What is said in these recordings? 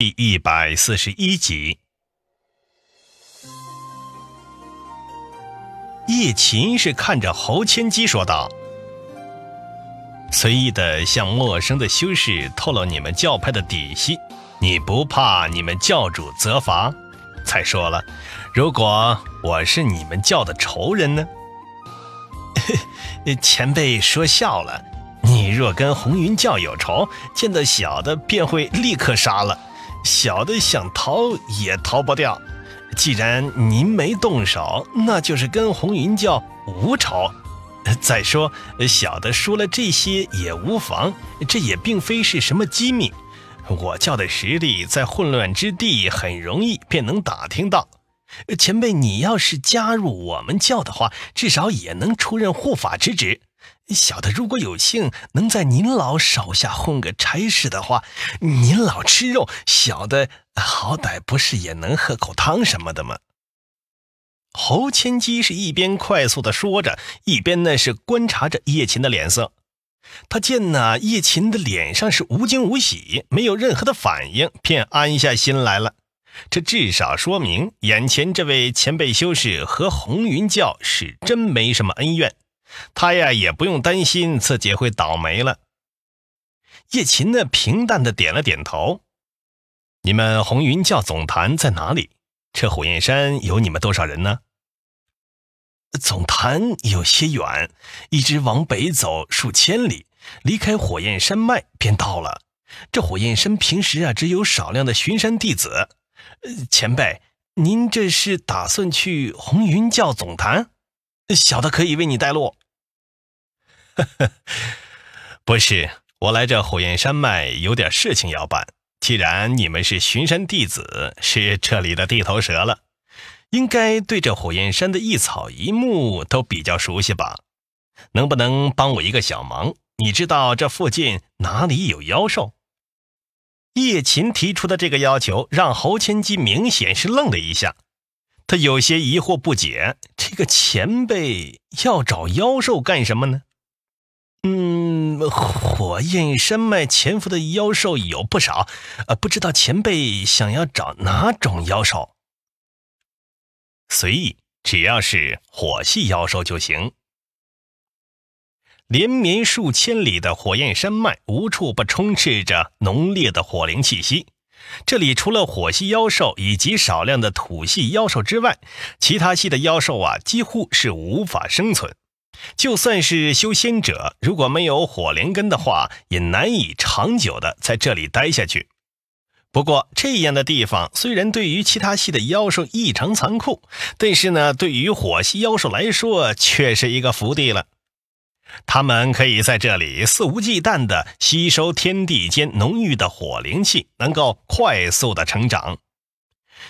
第一百四十一集，叶琴是看着侯千机说道：“随意的向陌生的修士透露你们教派的底细，你不怕你们教主责罚？再说了，如果我是你们教的仇人呢？” 前辈说笑了，你若跟红云教有仇，见到小的便会立刻杀了。小的想逃也逃不掉。既然您没动手，那就是跟红云教无仇。再说，小的说了这些也无妨，这也并非是什么机密。我教的实力在混乱之地很容易便能打听到。前辈，你要是加入我们教的话，至少也能出任护法之职。小的如果有幸能在您老手下混个差事的话，您老吃肉，小的好歹不是也能喝口汤什么的吗？侯千机是一边快速的说着，一边呢是观察着叶琴的脸色。他见那叶琴的脸上是无惊无喜，没有任何的反应，便安下心来了。这至少说明眼前这位前辈修士和红云教是真没什么恩怨。他呀也不用担心自己会倒霉了。叶琴呢平淡的点了点头。你们红云教总坛在哪里？这火焰山有你们多少人呢？总坛有些远，一直往北走数千里，离开火焰山脉便到了。这火焰山平时啊只有少量的巡山弟子。前辈，您这是打算去红云教总坛？小的可以为你带路。不是，我来这火焰山脉有点事情要办。既然你们是巡山弟子，是这里的地头蛇了，应该对这火焰山的一草一木都比较熟悉吧？能不能帮我一个小忙？你知道这附近哪里有妖兽？叶琴提出的这个要求，让侯千机明显是愣了一下。他有些疑惑不解：“这个前辈要找妖兽干什么呢？”“嗯，火焰山脉潜伏的妖兽有不少，呃，不知道前辈想要找哪种妖兽？随意，只要是火系妖兽就行。”连绵数千里的火焰山脉，无处不充斥着浓烈的火灵气息。这里除了火系妖兽以及少量的土系妖兽之外，其他系的妖兽啊，几乎是无法生存。就算是修仙者，如果没有火灵根的话，也难以长久的在这里待下去。不过，这样的地方虽然对于其他系的妖兽异常残酷，但是呢，对于火系妖兽来说，却是一个福地了。他们可以在这里肆无忌惮地吸收天地间浓郁的火灵气，能够快速的成长。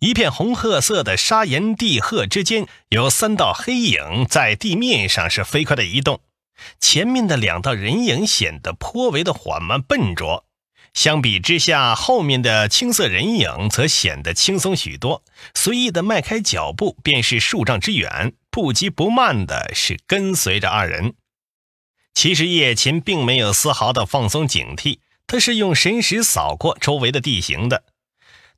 一片红褐色的砂岩地壑之间，有三道黑影在地面上是飞快的移动。前面的两道人影显得颇为的缓慢笨拙，相比之下，后面的青色人影则显得轻松许多，随意的迈开脚步便是数丈之远，不急不慢的是跟随着二人。其实叶琴并没有丝毫的放松警惕，他是用神识扫过周围的地形的。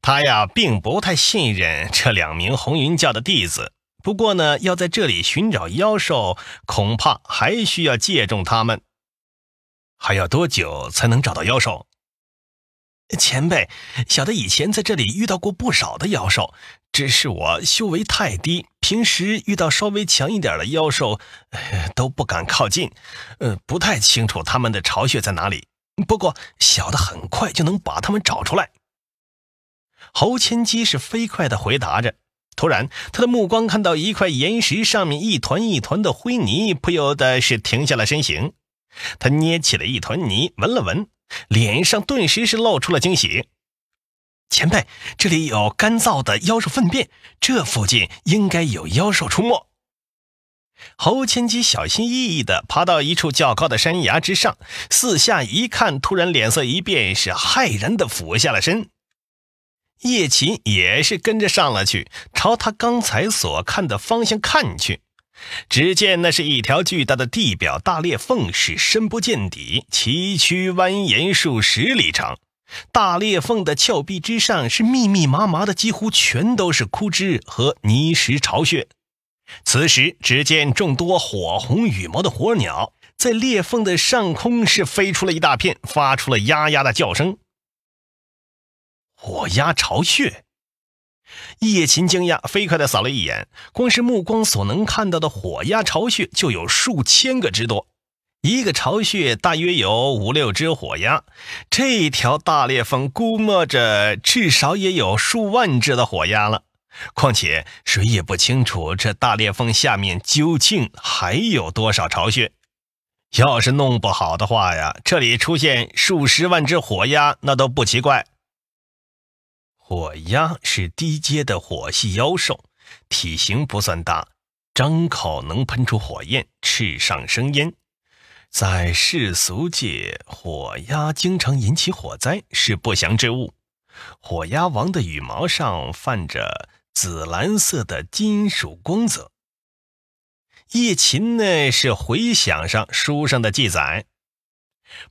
他呀，并不太信任这两名红云教的弟子。不过呢，要在这里寻找妖兽，恐怕还需要借种他们。还要多久才能找到妖兽？前辈，小的以前在这里遇到过不少的妖兽，只是我修为太低。平时遇到稍微强一点的妖兽，都不敢靠近。呃，不太清楚他们的巢穴在哪里，不过小的很快就能把他们找出来。侯千机是飞快地回答着。突然，他的目光看到一块岩石上面一团一团的灰泥，不由得是停下了身形。他捏起了一团泥，闻了闻，脸上顿时是露出了惊喜。前辈，这里有干燥的妖兽粪便，这附近应该有妖兽出没。侯千机小心翼翼的爬到一处较高的山崖之上，四下一看，突然脸色一变，是骇然的俯下了身。叶琴也是跟着上了去，朝他刚才所看的方向看去，只见那是一条巨大的地表大裂缝，是深不见底，崎岖蜿蜒数十里长。大裂缝的峭壁之上是密密麻麻的，几乎全都是枯枝和泥石巢穴。此时，只见众多火红羽毛的火鸟在裂缝的上空是飞出了一大片，发出了“呀呀”的叫声。火鸦巢穴，叶琴惊讶，飞快地扫了一眼，光是目光所能看到的火鸦巢穴就有数千个之多。一个巢穴大约有五六只火鸭，这条大裂缝估摸着至少也有数万只的火鸭了。况且谁也不清楚这大裂缝下面究竟还有多少巢穴。要是弄不好的话呀，这里出现数十万只火鸭，那都不奇怪。火鸭是低阶的火系妖兽，体型不算大，张口能喷出火焰，翅上生烟。在世俗界，火鸦经常引起火灾，是不祥之物。火鸦王的羽毛上泛着紫蓝色的金属光泽。叶琴呢，是回想上书上的记载，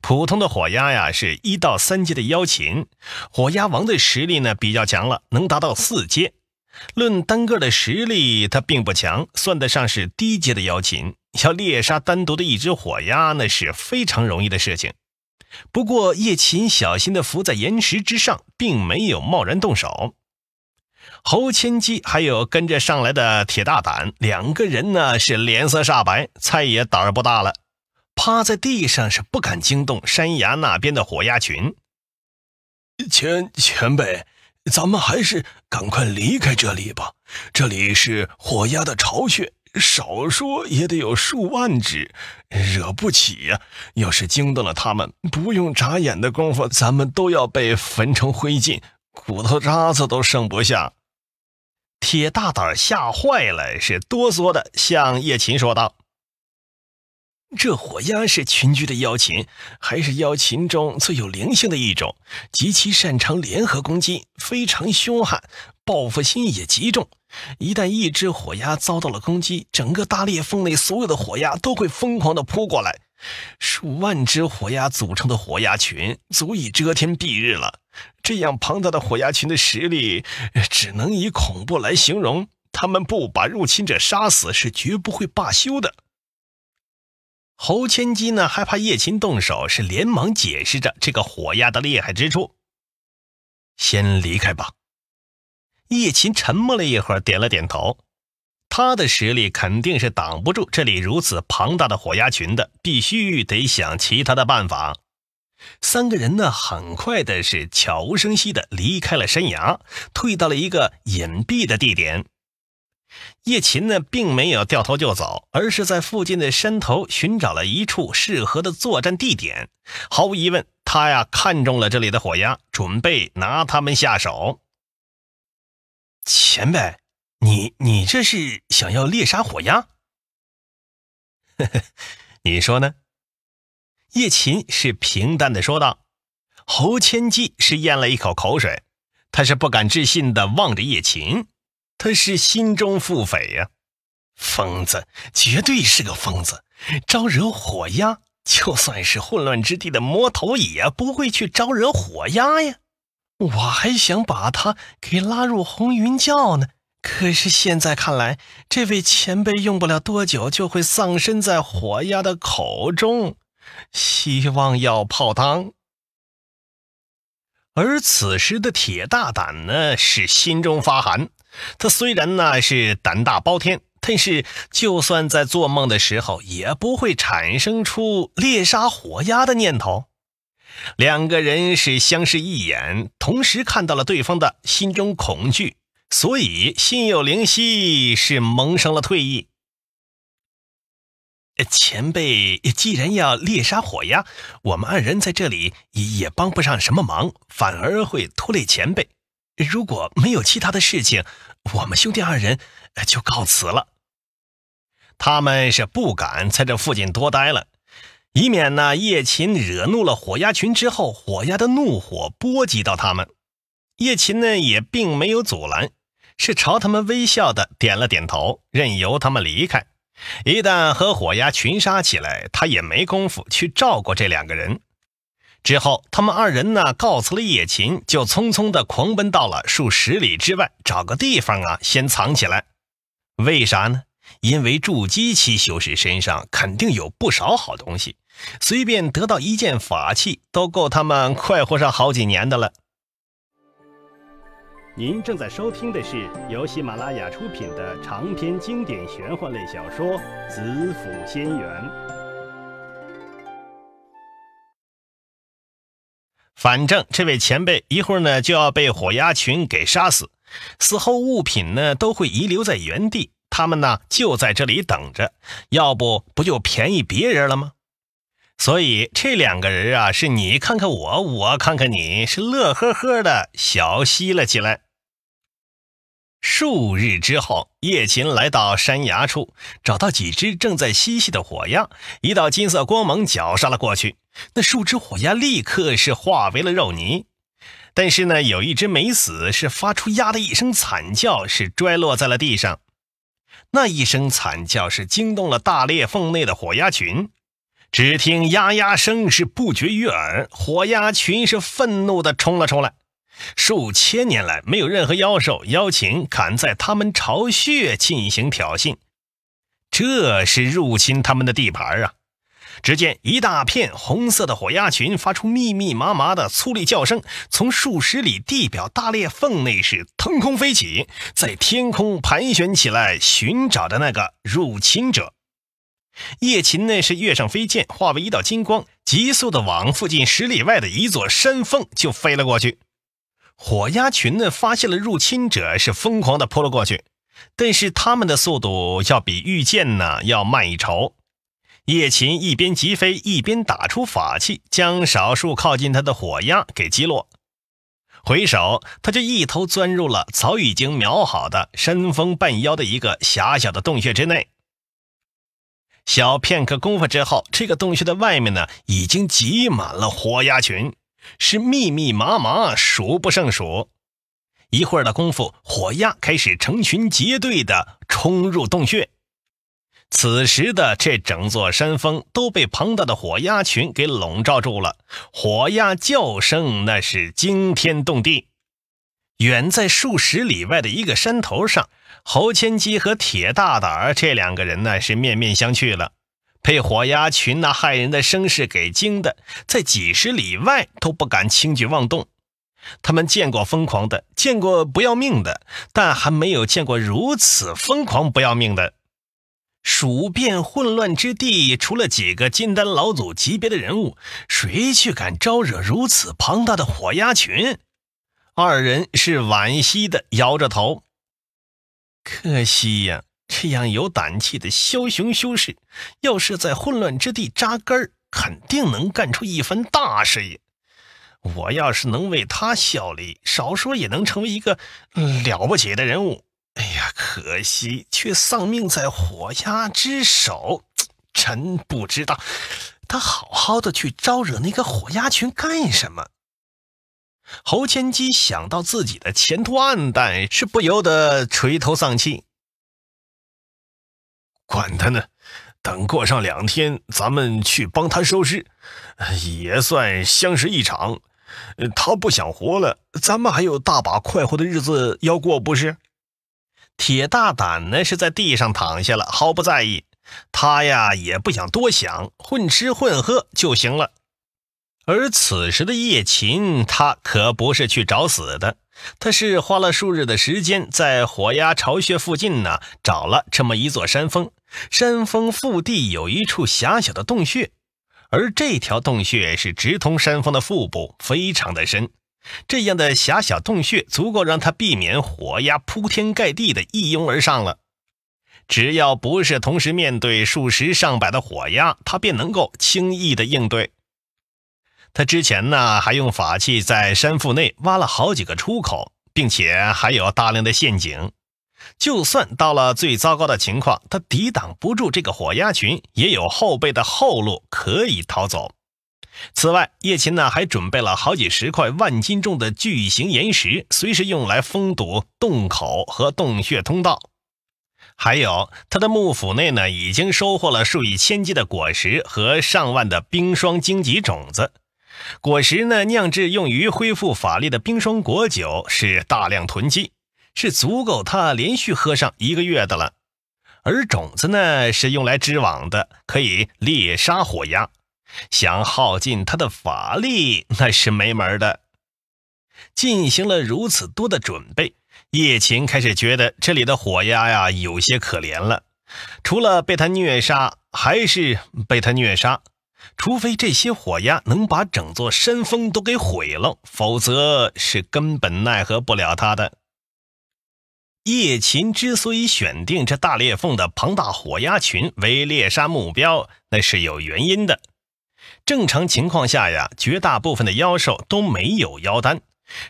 普通的火鸦呀是一到三阶的妖禽，火鸦王的实力呢比较强了，能达到四阶。论单个的实力，它并不强，算得上是低阶的妖禽。要猎杀单独的一只火鸭，那是非常容易的事情。不过叶琴小心地伏在岩石之上，并没有贸然动手。侯千机还有跟着上来的铁大胆两个人呢，是脸色煞白，再也胆儿不大了，趴在地上是不敢惊动山崖那边的火鸭群。前前辈，咱们还是赶快离开这里吧，这里是火鸭的巢穴。少说也得有数万只，惹不起呀！要是惊动了他们，不用眨眼的功夫，咱们都要被焚成灰烬，骨头渣子都剩不下。铁大胆吓坏了，是哆嗦的，向叶琴说道。这火鸦是群居的妖禽，还是妖禽中最有灵性的一种，极其擅长联合攻击，非常凶悍，报复心也极重。一旦一只火鸦遭到了攻击，整个大裂缝内所有的火鸦都会疯狂地扑过来，数万只火鸦组成的火鸦群足以遮天蔽日了。这样庞大的火鸦群的实力，只能以恐怖来形容。他们不把入侵者杀死是绝不会罢休的。侯千机呢？害怕叶琴动手，是连忙解释着这个火压的厉害之处。先离开吧。叶琴沉默了一会儿，点了点头。他的实力肯定是挡不住这里如此庞大的火压群的，必须得想其他的办法。三个人呢，很快的是悄无声息的离开了山崖，退到了一个隐蔽的地点。叶琴呢，并没有掉头就走，而是在附近的山头寻找了一处适合的作战地点。毫无疑问，他呀看中了这里的火鸦，准备拿他们下手。前辈，你你这是想要猎杀火鸦？呵呵，你说呢？叶琴是平淡的说道。侯千机是咽了一口口水，他是不敢置信的望着叶琴。他是心中腹诽呀，疯子，绝对是个疯子，招惹火鸦，就算是混乱之地的魔头也不会去招惹火鸦呀。我还想把他给拉入红云教呢，可是现在看来，这位前辈用不了多久就会丧身在火鸦的口中，希望要泡汤。而此时的铁大胆呢，是心中发寒。他虽然呢是胆大包天，但是就算在做梦的时候，也不会产生出猎杀火鸦的念头。两个人是相视一眼，同时看到了对方的心中恐惧，所以心有灵犀，是萌生了退意。前辈既然要猎杀火鸭，我们二人在这里也帮不上什么忙，反而会拖累前辈。如果没有其他的事情，我们兄弟二人就告辞了。他们是不敢在这附近多待了，以免呢叶琴惹怒了火鸦群之后，火鸦的怒火波及到他们。叶琴呢也并没有阻拦，是朝他们微笑的点了点头，任由他们离开。一旦和火鸦群杀起来，他也没功夫去照顾这两个人。之后，他们二人呢告辞了叶琴，就匆匆地狂奔到了数十里之外，找个地方啊先藏起来。为啥呢？因为筑基期修士身上肯定有不少好东西，随便得到一件法器都够他们快活上好几年的了。您正在收听的是由喜马拉雅出品的长篇经典玄幻类小说《紫府仙缘》。反正这位前辈一会儿呢就要被火鸦群给杀死，死后物品呢都会遗留在原地。他们呢就在这里等着，要不不就便宜别人了吗？所以这两个人啊，是你看看我，我看看你，是乐呵呵的小嬉了起来。数日之后，叶琴来到山崖处，找到几只正在嬉戏的火鸦，一道金色光芒绞杀了过去。那数只火鸭立刻是化为了肉泥，但是呢，有一只没死，是发出呀”的一声惨叫，是摔落在了地上。那一声惨叫是惊动了大裂缝内的火鸭群，只听“呀呀”声是不绝于耳，火鸭群是愤怒的冲了出来。数千年来，没有任何妖兽妖禽敢在他们巢穴进行挑衅，这是入侵他们的地盘啊！只见一大片红色的火鸦群发出密密麻麻的粗厉叫声，从数十里地表大裂缝内是腾空飞起，在天空盘旋起来，寻找着那个入侵者。叶琴呢是跃上飞剑，化为一道金光，急速的往附近十里外的一座山峰就飞了过去。火鸦群呢发现了入侵者，是疯狂的扑了过去，但是他们的速度要比御剑呢要慢一筹。叶琴一边疾飞，一边打出法器，将少数靠近他的火鸦给击落。回首，他就一头钻入了早已经瞄好的山峰半腰的一个狭小的洞穴之内。小片刻功夫之后，这个洞穴的外面呢，已经挤满了火鸦群，是密密麻麻，数不胜数。一会儿的功夫，火鸦开始成群结队地冲入洞穴。此时的这整座山峰都被庞大的火鸦群给笼罩住了，火鸦叫声那是惊天动地。远在数十里外的一个山头上，侯千机和铁大胆这两个人呢是面面相觑了，被火鸦群那骇人的声势给惊的，在几十里外都不敢轻举妄动。他们见过疯狂的，见过不要命的，但还没有见过如此疯狂不要命的。数遍混乱之地，除了几个金丹老祖级别的人物，谁去敢招惹如此庞大的火鸦群？二人是惋惜的摇着头，可惜呀，这样有胆气的枭雄修士，要是在混乱之地扎根肯定能干出一番大事业。我要是能为他效力，少说也能成为一个了不起的人物。哎呀，可惜却丧命在火鸦之手，臣不知道他好好的去招惹那个火鸦群干什么。侯千机想到自己的前途暗淡，是不由得垂头丧气。管他呢，等过上两天，咱们去帮他收尸，也算相识一场。他不想活了，咱们还有大把快活的日子要过，不是？铁大胆呢是在地上躺下了，毫不在意。他呀也不想多想，混吃混喝就行了。而此时的叶琴，他可不是去找死的，他是花了数日的时间，在火鸭巢穴附近呢找了这么一座山峰，山峰腹地有一处狭小的洞穴，而这条洞穴是直通山峰的腹部，非常的深。这样的狭小洞穴足够让他避免火鸦铺天盖地的一拥而上了。只要不是同时面对数十上百的火鸦，他便能够轻易的应对。他之前呢还用法器在山腹内挖了好几个出口，并且还有大量的陷阱。就算到了最糟糕的情况，他抵挡不住这个火鸦群，也有后背的后路可以逃走。此外，叶琴呢还准备了好几十块万斤重的巨型岩石，随时用来封堵洞口和洞穴通道。还有，他的幕府内呢已经收获了数以千计的果实和上万的冰霜荆棘种子。果实呢酿制用于恢复法力的冰霜果酒是大量囤积，是足够他连续喝上一个月的了。而种子呢是用来织网的，可以猎杀火鸦。想耗尽他的法力，那是没门的。进行了如此多的准备，叶琴开始觉得这里的火鸦呀有些可怜了。除了被他虐杀，还是被他虐杀。除非这些火鸦能把整座山峰都给毁了，否则是根本奈何不了他的。叶琴之所以选定这大裂缝的庞大火鸦群为猎杀目标，那是有原因的。正常情况下呀，绝大部分的妖兽都没有妖丹。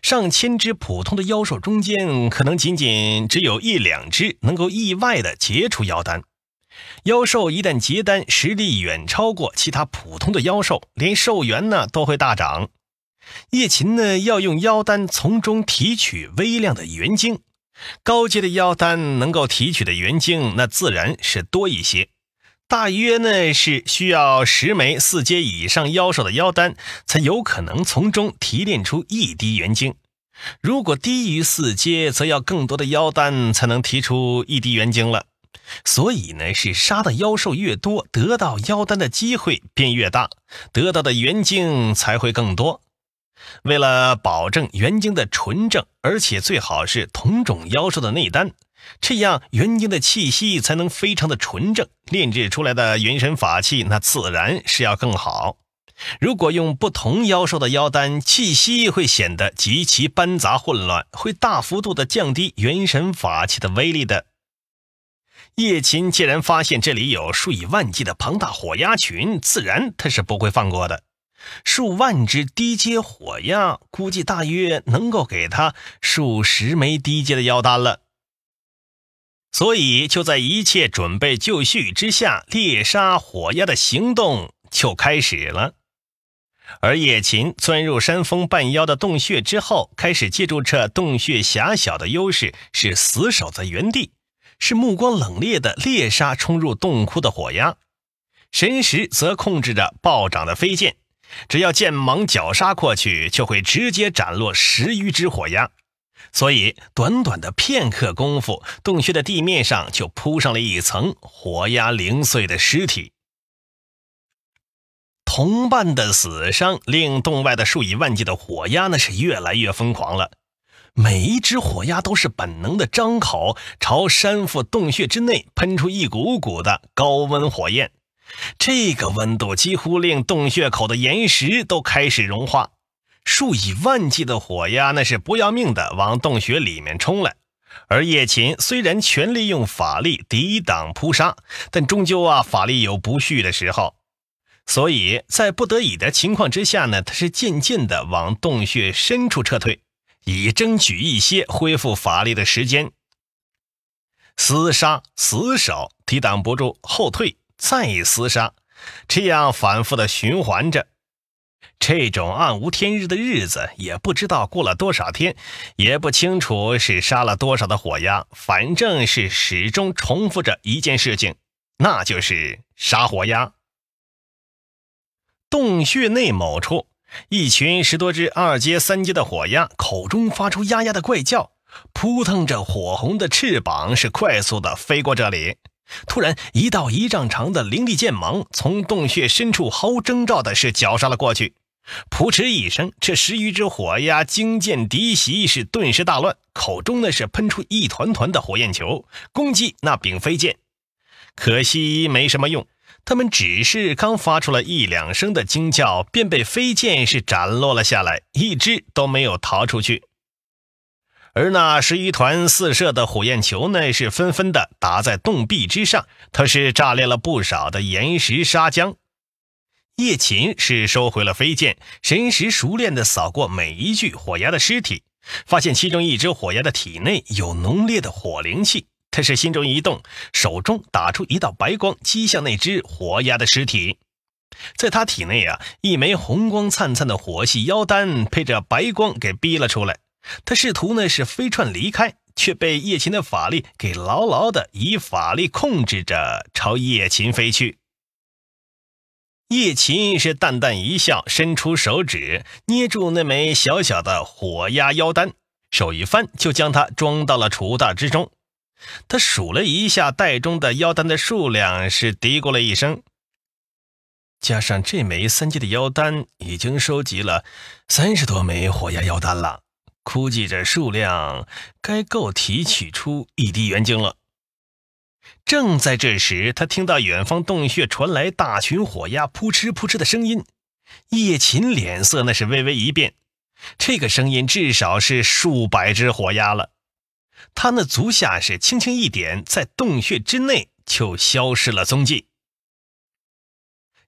上千只普通的妖兽中间，可能仅仅只有一两只能够意外的结出妖丹。妖兽一旦结丹，实力远超过其他普通的妖兽，连寿元呢都会大涨。叶琴呢要用妖丹从中提取微量的元晶，高阶的妖丹能够提取的元晶，那自然是多一些。大约呢是需要十枚四阶以上妖兽的妖丹，才有可能从中提炼出一滴元晶。如果低于四阶，则要更多的妖丹才能提出一滴元晶了。所以呢，是杀的妖兽越多，得到妖丹的机会便越大，得到的元晶才会更多。为了保证元晶的纯正，而且最好是同种妖兽的内丹。这样，元晶的气息才能非常的纯正，炼制出来的元神法器那自然是要更好。如果用不同妖兽的妖丹，气息会显得极其斑杂混乱，会大幅度的降低元神法器的威力的。叶琴既然发现这里有数以万计的庞大火鸦群，自然他是不会放过的。数万只低阶火鸦，估计大约能够给他数十枚低阶的妖丹了。所以，就在一切准备就绪之下，猎杀火鸦的行动就开始了。而叶琴钻入山峰半腰的洞穴之后，开始借助这洞穴狭小的优势，是死守在原地，是目光冷冽的猎杀冲入洞窟的火鸭。神识则控制着暴涨的飞剑，只要剑芒绞杀过去，就会直接斩落十余只火鸭。所以，短短的片刻功夫，洞穴的地面上就铺上了一层火鸭零碎的尸体。同伴的死伤令洞外的数以万计的火鸭那是越来越疯狂了。每一只火鸭都是本能的张口朝山腹洞穴之内喷出一股股的高温火焰，这个温度几乎令洞穴口的岩石都开始融化。数以万计的火鸦，那是不要命的往洞穴里面冲来。而叶琴虽然全力用法力抵挡扑杀，但终究啊，法力有不续的时候。所以在不得已的情况之下呢，他是渐渐的往洞穴深处撤退，以争取一些恢复法力的时间。厮杀死守，抵挡不住后退，再厮杀，这样反复的循环着。这种暗无天日的日子也不知道过了多少天，也不清楚是杀了多少的火鸭，反正是始终重复着一件事情，那就是杀火鸭。洞穴内某处，一群十多只二阶、三阶的火鸭，口中发出“呀呀”的怪叫，扑腾着火红的翅膀，是快速的飞过这里。突然，一道一丈长的凌厉剑芒从洞穴深处毫无征兆的是绞杀了过去。扑哧一声，这十余只火鸦惊见敌袭，是顿时大乱，口中呢是喷出一团团的火焰球攻击那柄飞剑，可惜没什么用。它们只是刚发出了一两声的惊叫，便被飞剑是斩落了下来，一只都没有逃出去。而那十余团四射的火焰球呢，是纷纷的打在洞壁之上，它是炸裂了不少的岩石砂浆。叶琴是收回了飞剑，神识熟练的扫过每一具火牙的尸体，发现其中一只火牙的体内有浓烈的火灵气，他是心中一动，手中打出一道白光击向那只火牙的尸体，在他体内啊，一枚红光灿灿的火系妖丹配着白光给逼了出来。他试图呢是飞窜离开，却被叶琴的法力给牢牢的以法力控制着朝叶琴飞去。叶琴是淡淡一笑，伸出手指捏住那枚小小的火压妖丹，手一翻就将它装到了储物袋之中。他数了一下袋中的妖丹的数量，是嘀咕了一声：“加上这枚三阶的妖丹，已经收集了三十多枚火压妖丹了。”估计这数量该够提取出一滴元晶了。正在这时，他听到远方洞穴传来大群火鸭扑哧扑哧的声音，叶琴脸色那是微微一变。这个声音至少是数百只火鸭了。他那足下是轻轻一点，在洞穴之内就消失了踪迹。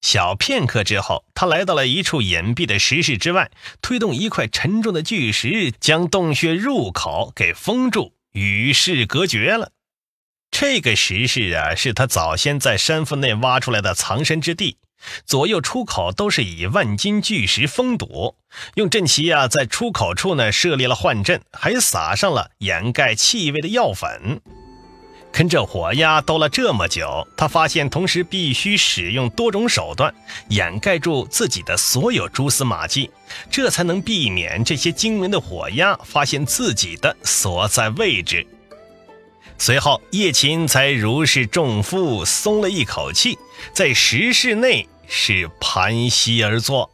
小片刻之后，他来到了一处隐蔽的石室之外，推动一块沉重的巨石，将洞穴入口给封住，与世隔绝了。这个石室啊，是他早先在山腹内挖出来的藏身之地，左右出口都是以万斤巨石封堵，用阵旗啊在出口处呢设立了幻阵，还撒上了掩盖气味的药粉。跟这火鸭斗了这么久，他发现同时必须使用多种手段，掩盖住自己的所有蛛丝马迹，这才能避免这些精明的火鸭发现自己的所在位置。随后，叶琴才如释重负，松了一口气，在石室内是盘膝而坐。